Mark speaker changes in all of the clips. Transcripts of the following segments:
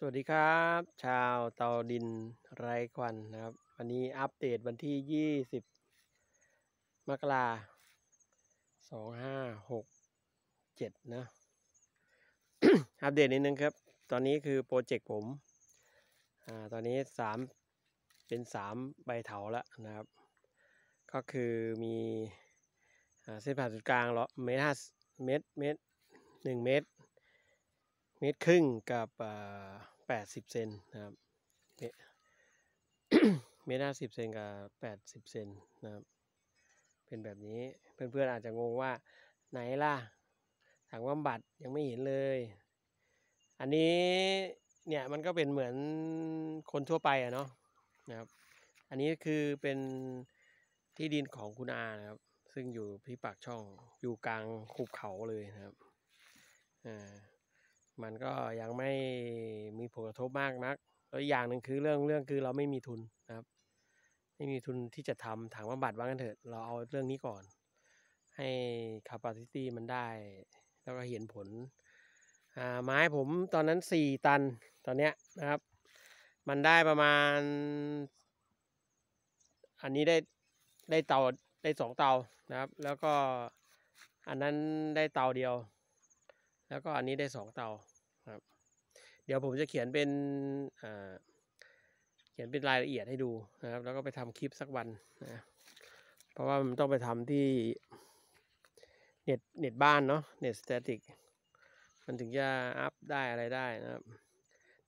Speaker 1: สวัสดีครับ ชาวเตาดินไร้ควัน นะครับ วันนี้อัปเดตวันที่ 20 มกราสองห้าหกเจ็ดนะ อัปเดตนิดนึงครับ ตอนนี้คือโปรเจกต์ผมอ่าตอนนี้สามเป็นสามใบเถา แล้วนะครับ ก็คือมีอเส้นผ่านศูนย์กลางเมตรห้าเมตรเมตรหนึ่งเมตรเมตร ครึ่ง กับแปดสิบเซนนะครับเมตรห้าสิบเซนกับแปดสิบเซนนะครับเป็นแบบนี้เพื่อนๆอาจจะงงว่าไหนล่ะถังบำบัดยังไม่เห็นเลย อันนี้เนี่ยมันก็เป็นเหมือนคนทั่วไปอะเนาะนะครับ อันนี้คือเป็นที่ดินของคุณอานะครับซึ่งอยู่พิปากช่องอยู่กลางหุบเขาเลยนะครับอ่ามันก็ยังไม่มีผลกระทบมากนักแล้วอย่างหนึ่งคือเรื่องเรื่องคือเราไม่มีทุนนะครับ ไม่มีทุนที่จะทำถังบำบัดว่างกัน เถิดเราเอาเรื่องนี้ก่อน ให้คาปาซิตี้มันได้แล้วก็เห็นผลไม้ผมตอนนั้น 4 ตันตอนเนี้ยนะครับ มันได้ประมาณ อันนี้ได้ได้เตาได้สองเตานะครับ แล้วก็อันนั้นได้เตาเดียว แล้วก็อันนี้ได้สองเตาเดี๋ยว ผม จะเขียนเป็นเขียนเป็นรายละเอียดให้ดูนะครับแล้วก็ไปทำคลิปสักวันนะ เพราะว่ามันต้องไปทำที่ เน็ตเน็ตบ้านเนาะเน็ตสแตติกมันถึงจะอัพได้อะไรได้นะครับ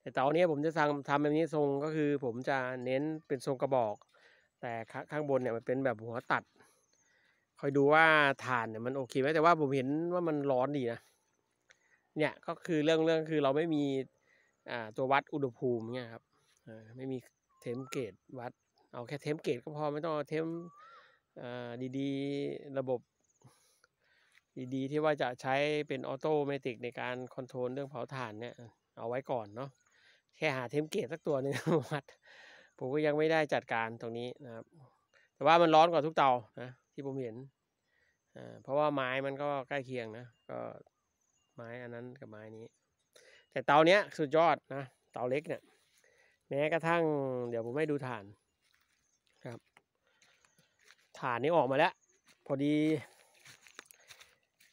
Speaker 1: แต่ตอนนี้ผมจะทำทำแบบนี้ทรงก็คือผมจะเน้นเป็นทรงกระบอก แต่ข้างบนเนี่ยมันเป็นแบบหัวตัด คอยดูว่าฐานเนี่ยมันโอเคไหมแต่ว่าผมเห็นว่ามันร้อนดีนะเนี่ยก็คือเรื่องเรื่อง คือเราไม่มีตัววัดอุณหภูมิเนี่ยครับไม่มีเทมเกตวัด เอาแค่เทมเกตก็พอไม่ต้องเอาเทมดีๆระบบดีๆ ที่ว่าจะใช้เป็นออโตเมติกในการคอนโทรลเรื่องเผาถ่านเนี่ยเอาไว้ก่อนเนาะแค่หาเทมเกตสักตัวหนึ่งวัด ผมก็ยังไม่ได้จัดการตรงนี้นะครับ แต่ว่ามันร้อนกว่าทุกเตานะที่ผมเห็นเพราะว่าไม้มันก็ใกล้เคียงนะก็ไม้อันนั้นกับไม้นี้แต่เตาเนี้ยสุดยอดนะเตาเล็กเนี่ยแม้กระทั่ง เดี๋ยวผมให้ดูฐานครับฐานนี้ออกมาแล้วพอดี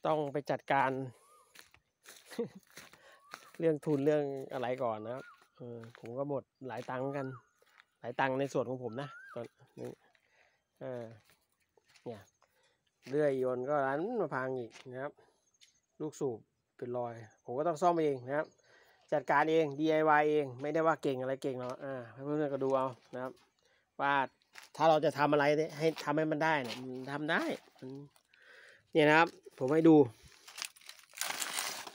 Speaker 1: ต้องไปจัดการ เรื่องทุนเรื่องอะไรก่อนนะครับผมก็หมดหลายตังค์กัน หลายตังค์ในส่วนของผมนะตอนนี้เนี่ยเลื่อยยนก็ร้านมาพังอีกนะครับ ลูกสูบเป็นรอยผมก็ต้องซ่อมเองนะครับจัดการเอง DIY เองไม่ได้ว่าเก่งอะไรเก่งหรอกอ่าเพื่อนๆก็ดูเอานะครับว่าถ้าเราจะทำอะไรให้ทำให้มันได้เนี่ยทำได้เนี่ยนะครับ ผมให้ดู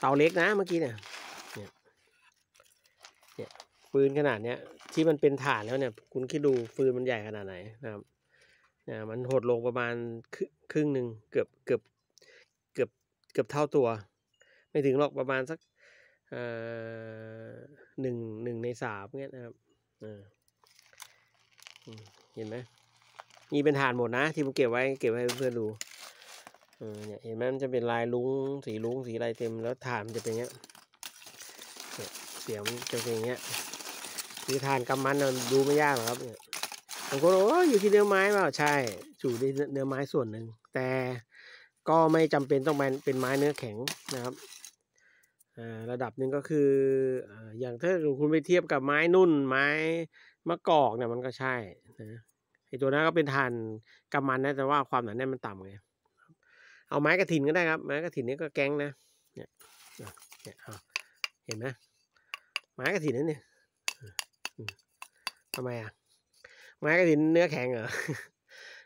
Speaker 1: เตาเล็กนะเมื่อกี้เนี่ยเนี่ยเนี่ยปืนขนาดเนี้ยที่มันเป็นฐานแล้วเนี่ยคุณคิดดูฟืนมันใหญ่ขนาดไหนนะครับเนี่ยมันหดลงประมาณครึ่งหนึ่งเกือบเกือบเกือบเกือบเท่าตัว ไม่ถึงหรอกประมาณสักหนึ่งหนึ่ง ในสามเงี้ยนะครับ เห็นไหมนี่เป็นฐานหมดนะ ที่ผมเก็บไว้เก็บไว้เพื่อนดูเนี่ยเห็นไหมมันจะเป็นลายลุงสีลุงสีลายเต็มแล้วฐานมันจะเป็นเงี้ยเสียงจะเป็นเงี้ยคือฐานกำมันดูไม่ยากหรอกครับเนี่ยบางคนโอ้อยู่ที่เนื้อไม้เปล่าใช่อยู่ในเนื้อไม้ส่วนหนึ่งแต่ก็ไม่จำเป็นต้องเป็นไม้เนื้อแข็งนะครับระดับหนึ่งก็คืออย่างถ้าคุณไปเทียบกับไม้นุ่น ไม้มะกอกเนี่ยมันก็ใช่นะไอตัวนั้นก็เป็นฐานกำมันนะแต่ว่าความหนาแน่นมันต่ำไง เอาไม้กระถินก็ได้ครับไม้กระถินนี่ก็แก้งนะเนี่ยเห็นไหมไม้กระถินนั่นเนี่ยทำไมอ่ะไม้กระถินเนื้อแข็งเหรอ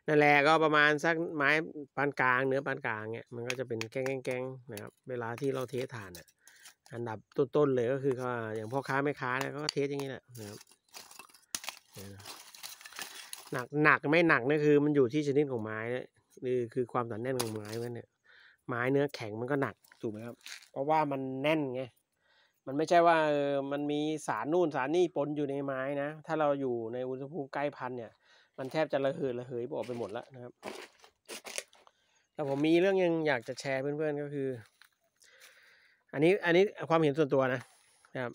Speaker 1: นั่นแหละก็ประมาณสักไม้ปานกลางเนื้อปานกลางเนี่ยมันก็จะเป็นแก้งแก้งนะครับ เวลาที่เราเทฐานเนี่ยอันดับต้นๆเลยก็คืออย่างพ่อค้าแม่ค้าเนี่ยก็เทสอย่างนี้แหละนะครับหนักหนักไม่หนักนี่คือ มันอยู่ที่ชนิดของไม้เนี่ยคือคือความหนาแน่นของไม้มันเนี่ยไม้เนื้อแข็งมันก็หนักถูกไหมครับเพราะว่ามันแน่นไงมันไม่ใช่ว่าเออมันมีสารนู่นสารนี่ปนอยู่ในไม้นะ ถ้าเราอยู่ในอุณหภูมิใกล้พันเนี่ยมันแทบจะระเหยระเหยออกไปหมดแล้วนะครับแต่ผมมีเรื่องยังอยากจะแชร์เพื่อนๆก็คืออันนี้อันนี้ความเห็นส่วนตัวนะนะครับ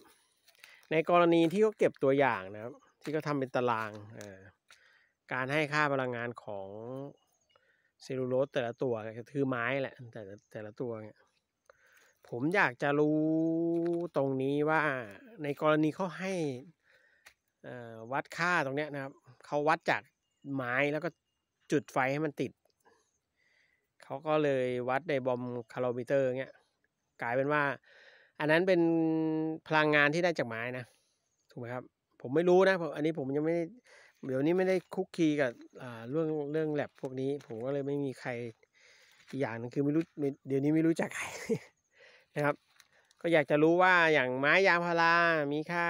Speaker 1: ในกรณีที่เขาเก็บตัวอย่างนะครับที่เขาทาเป็นตารางการให้ค่าพลังงานของเซลลูโลสแต่ละตัวคือไม้แหละแต่แต่ละตัวเนี่ยผมอยากจะรู้ตรงนี้ว่าในกรณีเขาให้วัดค่าตรงเนี้ยนะครับเขาวัดจากไม้แล้วก็จุดไฟให้มันติดเขาก็เลยวัดในบอมคาร์โมมิเตอร์เนี้ยกลายเป็นว่าอันนั้นเป็นพลังงานที่ได้จากไม้นะถูกไหมครับผมไม่รู้นะอันนี้ผมยังไม่เดี๋ยวนี้ไม่ได้คุกคีกับเรื่องเรื่องแลบพวกนี้ ผมก็เลยไม่มีใครอย่างนึงคือไม่รู้เดี๋ยวนี้ไม่รู้จักใครนะครับก็อยากจะรู้ว่าอย่างไม้ยางพารามีค่า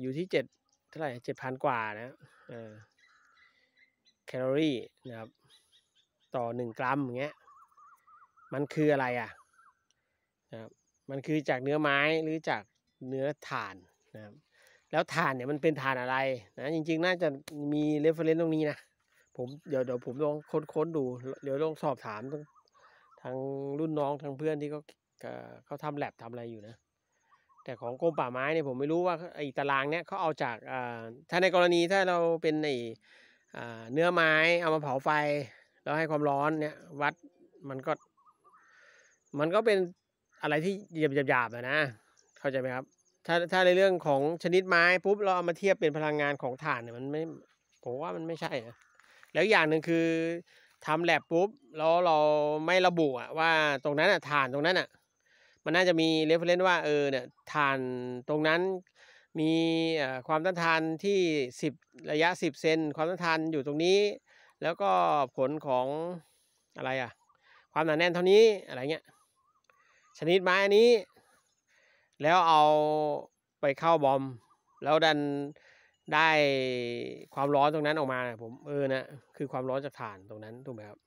Speaker 1: อยู่ที่เจ็ดเท่าไหร่เจ็ดพันกว่านะแคลอรี่นะครับต่อหนึ่งกรัมอย่างเงี้ยมันคืออะไรอ่ะครับมันคือจากเนื้อไม้หรือจากเนื้อถ่านนะครับแล้วถ่านเนี่ย มันเป็นถ่านอะไรนะจริงๆน่าจะมีเรฟเฟรนซ์ตรงนี้นะผมเดี๋ยวเดี๋ยวผมลองค้นนดู เดี๋ยวลองสอบถามทางรุ่นน้องทางเพื่อนที่เขาเขาทำแลบทำอะไรอยู่นะแต่ของกรมป่าไม้เนี่ยผมไม่รู้ว่าไอ้ตารางเนี่ยเขาเอาจากถ้าในกรณีถ้าเราเป็นไอ้เนื้อไม้เอามาเผาไฟ แล้วให้ความร้อนเนี่ยวัดมันก็ มันก็เป็นอะไรที่หยาบๆนะ เข้าใจไหมครับถ้าถ้าในเรื่องของชนิดไม้ปุ๊บ เราเอามาเทียบเป็นพลังงานของถ่านเนี่ยมันไม่ผมว่ามันไม่ใช่นะแล้วอย่างหนึ่งคือทำแลบปุ๊บ แล้วเราไม่ระบุอะว่าตรงนั้นอะ่านตรงนั้นอะมันน่าจะมีเรฟเฟลนซ์ว่าเออเนี่ยถ่านตรงนั้นมีความต้านทานที่ 10 ระยะ 10เซน ความต้านทานอยู่ตรงนี้ แล้วก็ผลของอะไรอะความหนาแน่นเท่านี้ อะไรเงี้ยชนิดไม้อันนี้ แล้วเอาไปเข้าบอม แล้วดันได้ความร้อนตรงนั้นออกมา ผมเออนะ คือความร้อนจากถ่านตรงนั้นถูกไหมครับ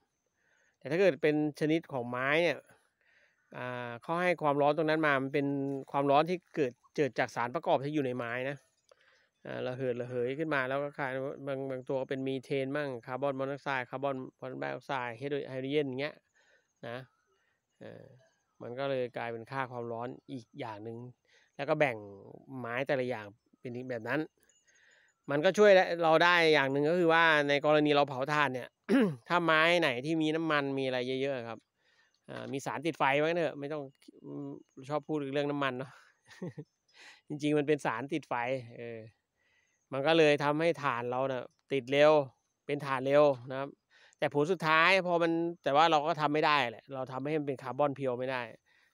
Speaker 1: แต่ถ้าเกิดเป็นชนิดของไม้เนี่ยเขาให้ความร้อนตรงนั้นมา มันเป็นความร้อนที่เกิดเจิดจากสารประกอบที่อยู่ในไม้นะระเหิดระเหยขึ้นมา แล้วก็คายบางบางตัวก็เป็นมีเทนบ้างคาร์บอนมอนอกไซด์คาร์บอนคาร์บอนไดออกไซด์ไฮโดรเจนอย่างเงี้ยนะมันก็เลยกลายเป็นค่าความร้อนอีกอย่างหนึ่ง แล้วก็แบ่งไม้แต่ละอย่างเป็นแบบนั้น มันก็ช่วยเราได้อย่างหนึ่งก็คือว่าในกรณีเราเผาถ่านเนี่ยถ้าไม้ไหนที่มีน้ำมันมีอะไรเยอะ ๆ ครับมีสารติดไฟไว้เนอะไม่ต้องชอบพูดเรื่องน้ำมันเนาะจริงๆมันเป็นสารติดไฟ เออ มันก็เลยทำให้ถ่านเราเนะ่ะ ติดเร็วเป็นถ่านเร็วนะครับแต่ผลสุดท้ายพอมันแต่ว่าเราก็ทำไม่ได้แหละ เราทำให้มันเป็นคาร์บอนเพียวไม่ได้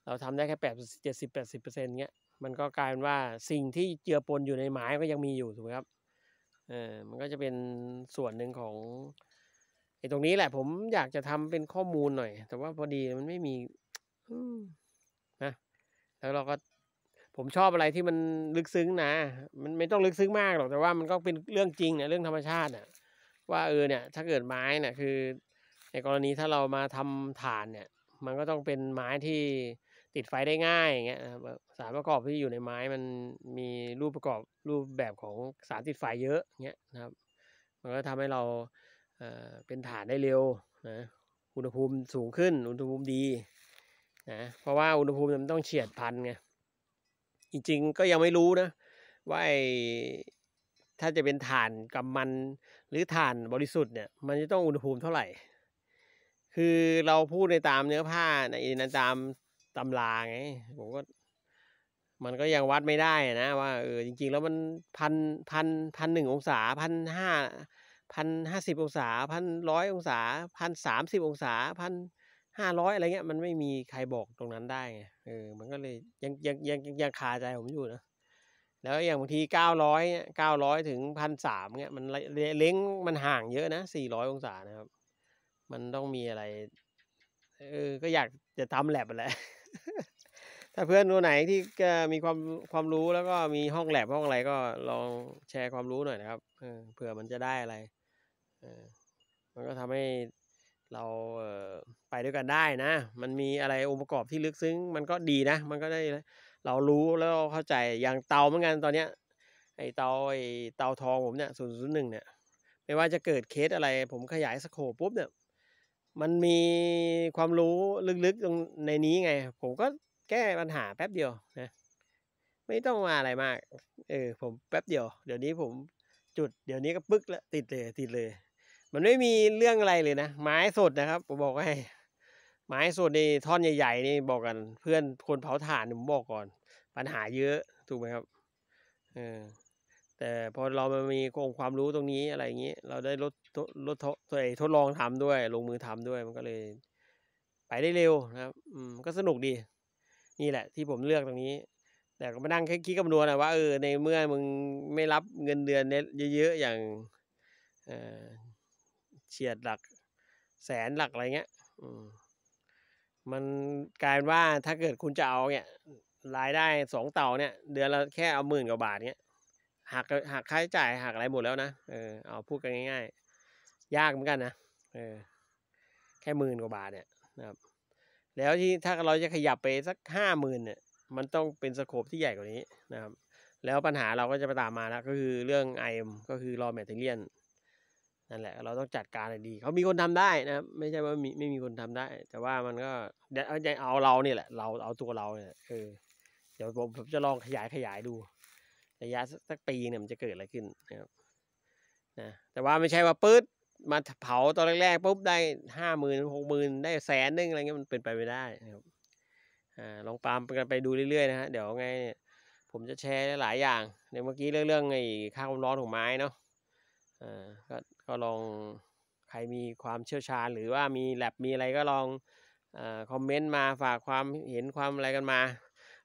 Speaker 1: เราทำได้แค่แปดเจ็ดสิบแปดสิบเปอร์เซ็นต์เงี้ยมันก็กลายเป็นว่าสิ่งที่เจือปนอยู่ในไม้ก็ยังมีอยู่ถูกไหมครับเออมันก็จะเป็นส่วนหนึ่งของไอ้ตรงนี้แหละผมอยากจะทำเป็นข้อมูลหน่อย แต่ว่าพอดีมันไม่มีนะแล้วเราก็ผมชอบอะไรที่มันลึกซึ้งนะมันไม่ต้องลึกซึ้งมากหรอกแต่ว่ามันก็เป็นเรื่องจริงเนี่ยเรื่องธรรมชาติเนี่ยว่าเออเนี่ยถ้าเกิดไม้เนี่ยคือในกรณีถ้าเรามา ทำฐานเนี่ยมันก็ต้องเป็นไม้ที่ติดไฟได้ง่ายอย่างเงี้ยสารประกอบที่อยู่ในไม้มันมีรูปประกอบรูปแบบของสารติดไฟเยอะเงี้ยนะครับมันก็ทำให้เราเป็นฐานได้เร็วนะอุณหภูมิสูงขึ้นอุณหภูมิดีนะเพราะว่าอุณหภูมิมันต้องเฉียดพันไงจริงๆก็ยังไม่รู้นะว่าไถ้าจะเป็นถ่านกับมันหรือถ่านบริสุทธิ์เนี่ย มันจะต้องอุณหภูมิเท่าไหร่ คือเราพูดในตามเนื้อผ้าในนั้นตามตำราไงผมก็ มันก็ยังวัดไม่ได้นะว่าเออจริงๆ แล้วมันพันพันพันหนึ่งองศาพันห้าพันห้าสิบองศาพันร้อยองศาพันสามสิบองศาพันห้าร้อยอะไรเงี้ยมันไม่มีใครบอกตรงนั้นได้ไงเออมันก็เลยยังยังยังยังคาใจผมอยู่นะแล้วอย่างบางทีเก้าร้อยเก้าร้อยถึงพันสามเนี่ยมันเล้งมันห่างเยอะนะสี่ร้อยองศานะครับ มันต้องมีอะไรเออก็อยากจะทำแลบอะลรถ้าเพื่อนตัวไหนที่มีความความรู้แล้วก็มีห้องแลบห้องอะไรก็ลองแชร์ความรู้หน่อยนะครับเผื่อมันจะได้อะไรมันก็ทำให้เราไปด้วยกันได้นะมันมีอะไรองค์ประกอบที่ลึกซึ้ง มันก็ดีนะ มันก็ได้เรารู้แล้วเข้าใจอย่างเตาเหมือนกันตอนเนี้ย ไอเตาไอเตาทองผมเนี่ยศูนย์ศูนย์หนึ่งเนี่ย ไม่ว่าจะเกิดเคสอะไรผมขยายสโคปปุ๊บเนี่ยมันมีความรู้ลึกๆตรงในนี้ไง ผมก็แก้ปัญหาแป๊บเดียวนะไม่ต้องมาอะไรมาก เออ ผมแป๊บเดียวเดี๋ยวนี้ผมจุดเดี๋ยวนี้ก็ปึ๊กแล้วติดเลยติดเลย มันไม่มีเรื่องอะไรเลยนะ ไม้สดนะครับ ผมบอกให้ไม้ส่วนนี้ท่อนใหญ่ ๆ นี่บอกกัน เพื่อนคนเผาถ่านผมบอกก่อน ปัญหาเยอะถูกไหมครับเออแต่ พอเรามามีองความรู้ตรงนี้อะไรอย่างนี้ เราได้ลดลดทดทดลองทำด้วย ลงมือทำด้วย มันก็เลย ไปได้เร็วนะครับอืมก็สนุกดี นี่แหละ ที่ผมเลือกตรงนี้ แต่ก็มานั่งคิดคำนวณนะว่าเออในเมื่อมึงไม่รับเงินเดือนเนียเยอะ ๆ อย่างเฉียดหลัก แสนหลักอะไรเงี้ย อืมมันกลายเป็นว่าถ้าเกิดคุณจะเอาเนี่ยรายได้สองเต่าเนี่ยเดือนละแค่เอาหมื่นกว่าบาทเนี่ยหักหักค่าใช้จ่ายหักอะไรหมดแล้วนะเออเอาพูดกันง่ายๆ ยากเหมือนกันนะเออแค่หมื่นกว่าบาทเนี่ยนะครับแล้วที่ถ้าเราจะขยับไปสักห้าหมื่นเนี่ยมันต้องเป็นสโคปที่ใหญ่กว่านี้นะครับแล้วปัญหาเราก็จะไปตามมาแล้วก็คือเรื่องไ็มก็คือร raw ทเ t e r i ย l นั่นแหละเราต้องจัดการดีเขามีคนทำได้นะไม่ใช่ว่ามีไม่มีคนทำได้ แต่ว่ามันก็เดี๋ยวเอาเราเนี่ยแหละเราเอาตัวเราเนี่ยเออเดี๋ยวผมผมจะลองขยายขยายดู ระยะสักปีเนี่ยมันจะเกิดอะไรขึ้นนะครับนะแต่ว่าไม่ใช่ว่าปื๊ดมาเผาตอนแรกๆปุ๊บได้ห้าหมื่นหกหมื่นได้แสนนึงอะไรเงี้ยมันเป็นไปไม่ได้นะครับอ่าลองตามกันไปดูเรื่อย ๆ นะฮะเดี๋ยวไงผมจะแชร์หลายอย่าง ในเมื่อกี้เรื่องเรื่องไอ้ค่าความร้อนของไม้เนาะอ่าก็ก็ลองใครมีความเชี่ยวชาญ หรือว่ามีแลบมีอะไรก็ลองอคอมเมนต์มาฝากความเห็นความอะไรกันมา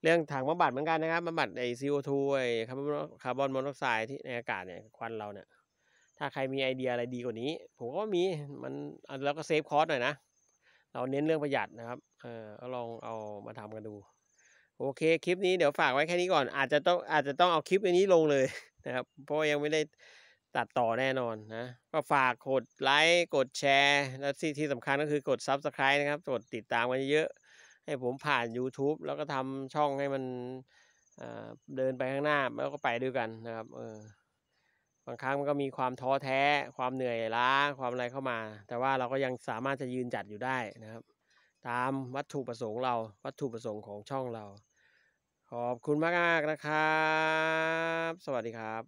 Speaker 1: เรื่องถังบำบัดเหมือนกันนะครับบำบัดไอซีโอทูไอคาร์บอนคาร์บอนมอนอกไซด์ที่ในอากาศเนี่ยควัน เราเนี่ยถ้าใครมีไอเดียอะไรดีกว่านี้ผมก็มีมันแล้วก็เซฟคอสหน่อยนะ เราเน้นเรื่องประหยัดนะครับเออลองเอามาทำกันดู โอเคคลิปนี้เดี๋ยวฝากไว้แค่นี้ก่อนอาจจะต้องอาจจะต้องเอาคลิปอันนี้ลงเลยนะครับเพราะยังไม่ได้ตัดต่อแน่นอนนะก็ฝากกดไลค์กดแชร์ และที่ที่สำคัญก็คือกด Subscribe นะครับ กดติดตามกันเยอะให้ผมผ่าน YouTube แล้วก็ทำช่องให้มันเดินไปข้างหน้าแล้วก็ไปด้วยกันนะครับออบางครั้งมันก็มีความท้อแท้ความเหนื่อยล้าความอะไรเข้ามา แต่ว่าเราก็ยังสามารถจะยืนจัดอยู่ได้นะครับ ตามวัตถุประสงค์เราวัตถุประสงค์ของช่องเรา ขอบคุณมากๆนะครับสวัสดีครับ